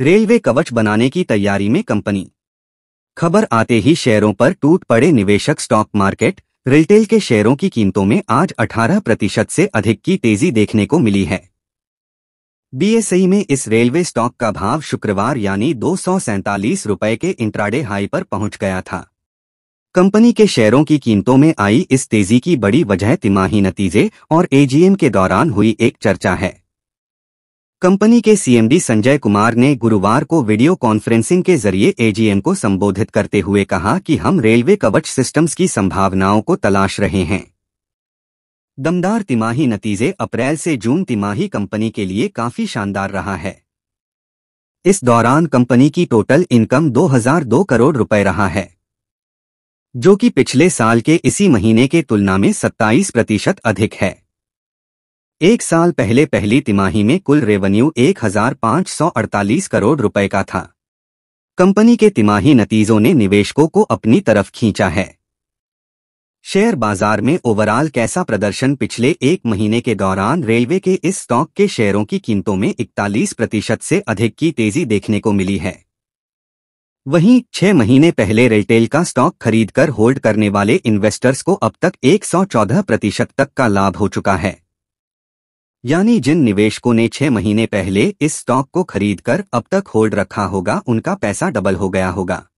railway कवच बनाने की तैयारी में कंपनी खबर आते ही शेयरों पर टूट पड़े निवेशक स्टॉक मार्केट रिटेल के शेयरों की कीमतों में आज 18 प्रतिशत से अधिक की तेजी देखने को मिली है बीएसई में इस रेलवे स्टॉक का भाव शुक्रवार यानी दो रुपए के इंट्राडे हाई पर पहुंच गया था कंपनी के शेयरों की कीमतों में आई इस तेजी की बड़ी वजह तिमाही नतीजे और एजीएम के दौरान हुई एक चर्चा है कंपनी के सीएमडी संजय कुमार ने गुरुवार को वीडियो कॉन्फ्रेंसिंग के जरिए एजीएम को संबोधित करते हुए कहा कि हम रेलवे कवच सिस्टम्स की संभावनाओं को तलाश रहे हैं दमदार तिमाही नतीजे अप्रैल से जून तिमाही कंपनी के लिए काफी शानदार रहा है इस दौरान कंपनी की टोटल इनकम 2002 करोड़ रुपए रहा है जो कि पिछले साल के इसी महीने के तुलना में 27 प्रतिशत अधिक है एक साल पहले पहली तिमाही में कुल रेवेन्यू 1,548 करोड़ रुपए का था कंपनी के तिमाही नतीजों ने निवेशकों को अपनी तरफ खींचा है शेयर बाजार में ओवरऑल कैसा प्रदर्शन पिछले एक महीने के दौरान रेलवे के इस स्टॉक के शेयरों की कीमतों में 41 प्रतिशत से अधिक की तेजी देखने को मिली है वहीं छह महीने पहले रिटेल का स्टॉक खरीदकर होल्ड करने वाले इन्वेस्टर्स को अब तक 114 प्रतिशत तक का लाभ हो चुका है यानी जिन निवेशकों ने छह महीने पहले इस स्टॉक को खरीदकर अब तक होल्ड रखा होगा उनका पैसा डबल हो गया होगा